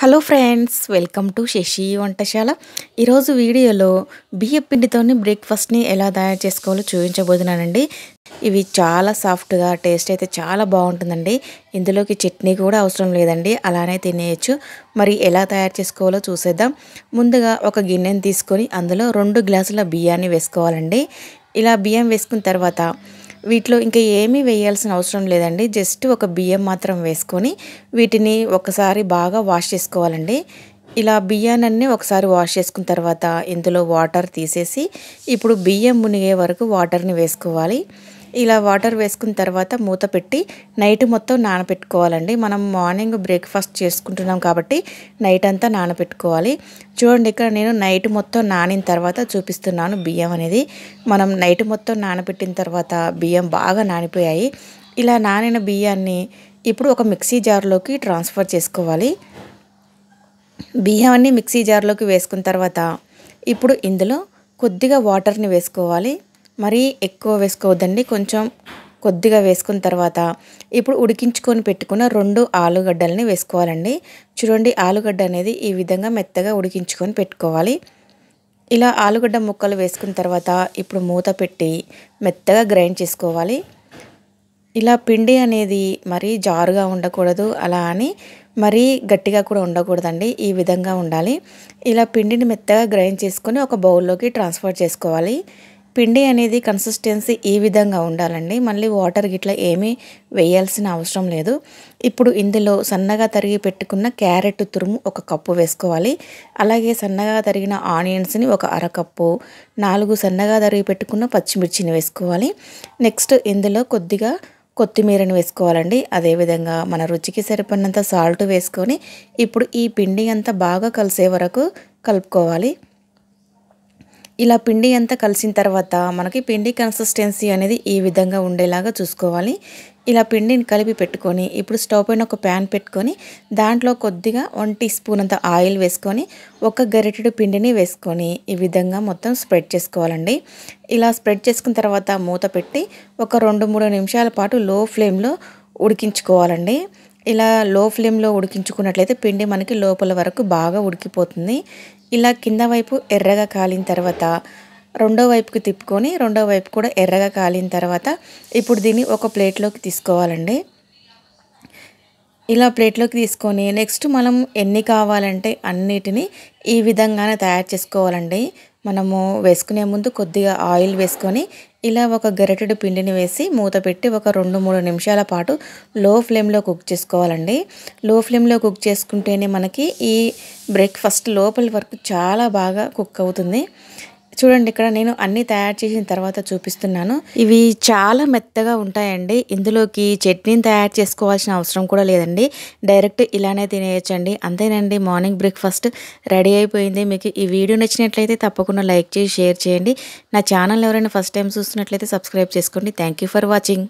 hello friends welcome to Shashi వంటశాల ఈరోజు వీడియోలో బియ్య పిండితోని బ్రేక్ఫాస్ట్ని ఎలా తయారు చేసుకోవాలో చూపించబోతున్నానండి ఇవి చాలా సాఫ్ట్గా టేస్ట్ అయితే చాలా బాగుంటుందండి ఇందులోకి చట్నీ కూడా అవసరం లేదండి అలానే తినేయచ్చు మరి ఎలా తయారు చేసుకోవాలో చూసేద్దాం ముందుగా ఒక గిన్నెని తీసుకొని అందులో రెండు గ్లాసుల బియ్యాన్ని వేసుకోవాలండి ఇలా బియ్యం వేసుకున్న తర్వాత వీటిలో ఇంకా ఏమీ వేయాల్సిన అవసరం లేదండి జస్ట్ ఒక బియ్యం మాత్రం వేసుకొని వీటిని ఒకసారి బాగా వాష్ చేసుకోవాలండి ఇలా బియ్యాన్ని ఒకసారి వాష్ చేసుకున్న తర్వాత ఇందులో వాటర్ తీసేసి ఇప్పుడు బియ్యం మునిగే వరకు వాటర్ని వేసుకోవాలి ఇలా వాటర్ వేసుకున్న తర్వాత మూత పెట్టి నైట్ మొత్తం నానబెట్టుకోవాలండి మనం మార్నింగ్ బ్రేక్ఫాస్ట్ చేసుకుంటున్నాం కాబట్టి నైట్ అంతా నానబెట్టుకోవాలి చూడండి ఇక్కడ నేను నైట్ మొత్తం నానిన తర్వాత చూపిస్తున్నాను బియ్యం అనేది మనం నైట్ మొత్తం నానబెట్టిన తర్వాత బియ్యం బాగా నానిపోయాయి ఇలా నానిన బియ్యాన్ని ఇప్పుడు ఒక మిక్సీ జార్లోకి ట్రాన్స్ఫర్ చేసుకోవాలి బియ్యాన్ని మిక్సీ జార్లోకి వేసుకున్న తర్వాత ఇప్పుడు ఇందులో కొద్దిగా వాటర్ని వేసుకోవాలి మరీ ఎక్కువ వేసుకోవద్దండి కొంచెం కొద్దిగా వేసుకున్న తర్వాత ఇప్పుడు ఉడికించుకొని పెట్టుకున్న రెండు ఆలుగడ్డల్ని వేసుకోవాలండి చూడండి ఆలుగడ్డ అనేది ఈ విధంగా మెత్తగా ఉడికించుకొని పెట్టుకోవాలి ఇలా ఆలుగడ్డ ముక్కలు వేసుకున్న తర్వాత ఇప్పుడు మూత పెట్టి మెత్తగా గ్రైండ్ చేసుకోవాలి ఇలా పిండి అనేది మరీ జారుగా ఉండకూడదు అలా అని మరీ గట్టిగా కూడా ఉండకూడదండి ఈ విధంగా ఉండాలి ఇలా పిండిని మెత్తగా గ్రైండ్ చేసుకొని ఒక బౌల్లోకి ట్రాన్స్ఫర్ చేసుకోవాలి పిండి అనేది కన్సిస్టెన్సీ ఈ విధంగా ఉండాలండి మళ్ళీ వాటర్ గిట్లా ఏమీ వేయాల్సిన అవసరం లేదు ఇప్పుడు ఇందులో సన్నగా తరిగి పెట్టుకున్న క్యారెట్ తురుము ఒక కప్పు వేసుకోవాలి అలాగే సన్నగా తరిగిన ఆనియన్స్ని ఒక అరకప్పు నాలుగు సన్నగా తరిగి పెట్టుకున్న పచ్చిమిర్చిని వేసుకోవాలి నెక్స్ట్ ఇందులో కొద్దిగా కొత్తిమీరని వేసుకోవాలండి అదేవిధంగా మన రుచికి సరిపడినంత సాల్ట్ వేసుకొని ఇప్పుడు ఈ పిండి అంతా బాగా కలిసే వరకు కలుపుకోవాలి ఇలా పిండి అంతా కలిసిన తర్వాత మనకి పిండి కన్సిస్టెన్సీ అనేది ఈ విధంగా ఉండేలాగా చూసుకోవాలి ఇలా పిండిని కలిపి పెట్టుకొని ఇప్పుడు స్టవ్ పైన ఒక ప్యాన్ పెట్టుకొని దాంట్లో కొద్దిగా వన్ టీ స్పూన్ అంత ఆయిల్ వేసుకొని ఒక గరిటెడు పిండిని వేసుకొని ఈ విధంగా మొత్తం స్ప్రెడ్ చేసుకోవాలండి ఇలా స్ప్రెడ్ చేసుకున్న తర్వాత మూత పెట్టి ఒక రెండు మూడు నిమిషాల పాటు లో ఫ్లేమ్లో ఉడికించుకోవాలండి ఇలా లో ఫ్లేమ్లో ఉడికించుకున్నట్లయితే పిండి మనకి లోపల వరకు బాగా ఉడికిపోతుంది ఇలా కింద వైపు ఎర్రగా కాలిన తర్వాత రెండో వైపుకి తిప్పుకొని రెండో వైపు కూడా ఎర్రగా కాలిన తర్వాత ఇప్పుడు దీన్ని ఒక ప్లేట్లోకి తీసుకోవాలండి ఇలా ప్లేట్లోకి తీసుకొని నెక్స్ట్ మనం ఎన్ని కావాలంటే అన్నిటిని ఈ విధంగానే తయారు చేసుకోవాలండి మనము వేసుకునే ముందు కొద్దిగా ఆయిల్ వేసుకొని ఇలా ఒక గరిటెడు పిండిని వేసి మూత పెట్టి ఒక రెండు మూడు నిమిషాల పాటు లో ఫ్లేమ్లో కుక్ చేసుకోవాలండి లో ఫ్లేమ్లో కుక్ చేసుకుంటేనే మనకి ఈ బ్రేక్ఫాస్ట్ లోపల వరకు చాలా బాగా కుక్ అవుతుంది చూడండి ఇక్కడ నేను అన్నీ తయారు చేసిన తర్వాత చూపిస్తున్నాను ఇవి చాలా మెత్తగా ఉంటాయండి ఇందులోకి చట్నీని తయారు చేసుకోవాల్సిన అవసరం కూడా లేదండి డైరెక్ట్ ఇలానే తినేయచ్చండి అంతేనండి మార్నింగ్ బ్రేక్ఫాస్ట్ రెడీ అయిపోయింది మీకు ఈ వీడియో నచ్చినట్లయితే తప్పకుండా లైక్ చేసి షేర్ చేయండి నా ఛానల్ ఎవరైనా ఫస్ట్ టైం చూస్తున్నట్లయితే సబ్స్క్రైబ్ చేసుకోండి థ్యాంక్ ఫర్ వాచింగ్